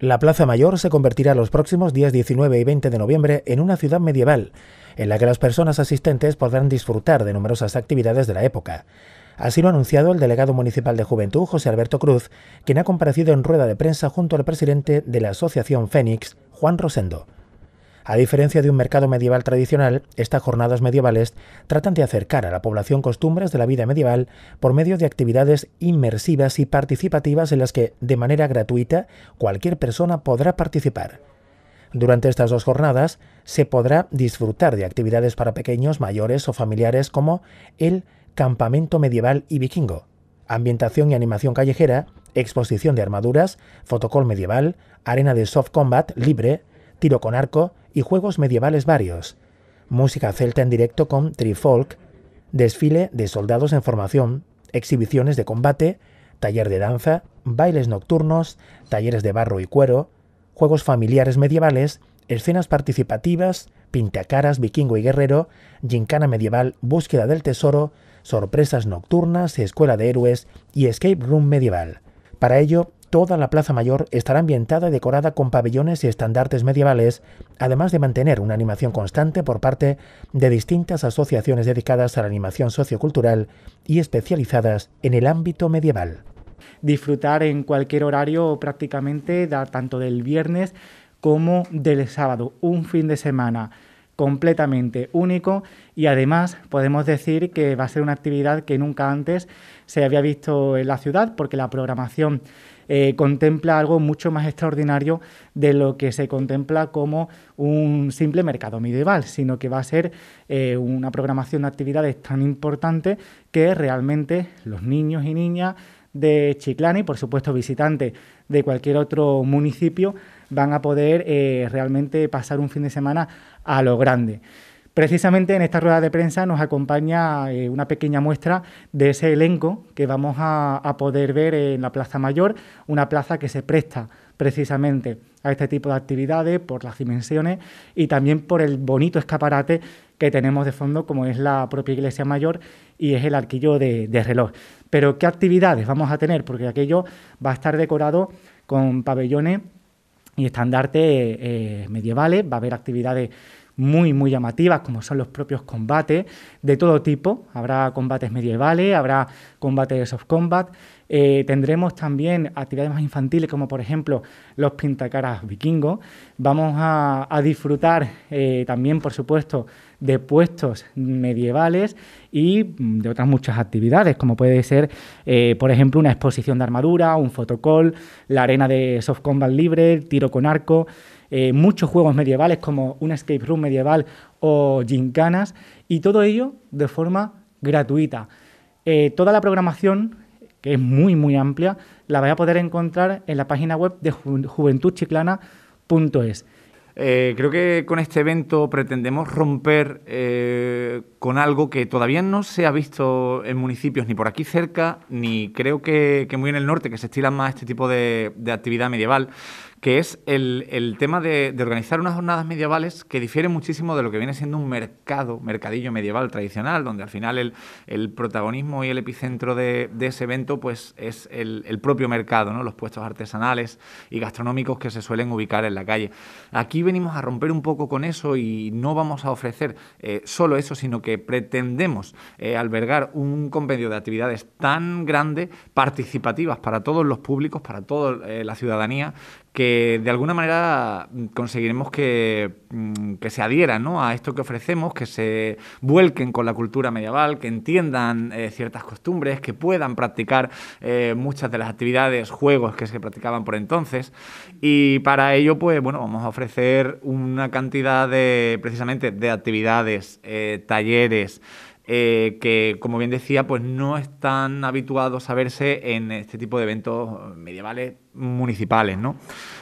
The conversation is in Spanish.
La Plaza Mayor se convertirá los próximos días 19 y 20 de noviembre en una ciudad medieval, en la que las personas asistentes podrán disfrutar de numerosas actividades de la época. Así lo ha anunciado el delegado municipal de Juventud, José Alberto Cruz, quien ha comparecido en rueda de prensa junto al presidente de la Asociación Fénix, Juan Rosendo. A diferencia de un mercado medieval tradicional, estas jornadas medievales tratan de acercar a la población costumbres de la vida medieval por medio de actividades inmersivas y participativas en las que, de manera gratuita, cualquier persona podrá participar. Durante estas dos jornadas se podrá disfrutar de actividades para pequeños, mayores o familiares como el campamento medieval y vikingo, ambientación y animación callejera, exposición de armaduras, fotocol medieval, arena de soft combat libre, tiro con arco y juegos medievales varios, música celta en directo con trifolk, desfile de soldados en formación, exhibiciones de combate, taller de danza, bailes nocturnos, talleres de barro y cuero, juegos familiares medievales, escenas participativas, pintacaras, vikingo y guerrero, gincana medieval, búsqueda del tesoro, sorpresas nocturnas, escuela de héroes y escape room medieval. Para ello, Toda la Plaza Mayor estará ambientada y decorada con pabellones y estandartes medievales, además de mantener una animación constante por parte de distintas asociaciones dedicadas a la animación sociocultural y especializadas en el ámbito medieval. Disfrutar en cualquier horario prácticamente, tanto del viernes como del sábado, un fin de semana completamente único y además podemos decir que va a ser una actividad que nunca antes se había visto en la ciudad porque la programación eh, contempla algo mucho más extraordinario de lo que se contempla como un simple mercado medieval, sino que va a ser eh, una programación de actividades tan importante que realmente los niños y niñas de Chiclana y, por supuesto, visitantes de cualquier otro municipio van a poder eh, realmente pasar un fin de semana a lo grande. Precisamente en esta rueda de prensa nos acompaña eh, una pequeña muestra de ese elenco que vamos a, a, poder ver en la Plaza Mayor, una plaza que se presta precisamente a este tipo de actividades por las dimensiones y también por el bonito escaparate que tenemos de fondo, como es la propia iglesia mayor y es el arquillo de, reloj. Pero ¿qué actividades vamos a tener? Porque aquello va a estar decorado con pabellones y estandartes eh, medievales, va a haber actividades muy, muy llamativas, como son los propios combates de todo tipo. Habrá combates medievales, habrá combates soft combat. Eh, tendremos también actividades más infantiles, como por ejemplo los pintacaras vikingos. Vamos a, disfrutar eh, también, por supuesto, de puestos medievales y de otras muchas actividades, como puede ser, eh, por ejemplo, una exposición de armadura, un fotocol la arena de soft combat libre, tiro con arco. Eh, muchos juegos medievales como un escape room medieval o gincanas, y todo ello de forma gratuita. Eh, toda la programación, que es muy, muy amplia, la vais a poder encontrar en la página web de juventudchiclana.es. Eh, creo que con este evento pretendemos romper con algo que todavía no se ha visto en municipios ni por aquí cerca, ni creo que, muy en el norte, que se estila más este tipo de actividad medieval que es el, tema de, organizar unas jornadas medievales que difiere muchísimo de lo que viene siendo un mercado, mercadillo medieval tradicional, donde al final el, protagonismo y el epicentro de, ese evento pues es el, propio mercado, ¿no? los puestos artesanales y gastronómicos que se suelen ubicar en la calle. Aquí venimos a romper un poco con eso y no vamos a ofrecer eh, solo eso, sino que pretendemos eh, albergar un compendio de actividades tan grande, participativas para todos los públicos, para toda eh, la ciudadanía, que de alguna manera mm, conseguiremos mm, que, se adhieran ¿no? a esto que ofrecemos, que se vuelquen con la cultura medieval, que entiendan eh, ciertas costumbres, que puedan practicar eh, muchas de las actividades, juegos que se practicaban por entonces. Y para ello, pues bueno, vamos a ofrecer una cantidad de, precisamente, de actividades, eh, talleres, eh, que, como bien decía, pues no están habituados a verse en este tipo de eventos medievales municipales, ¿no?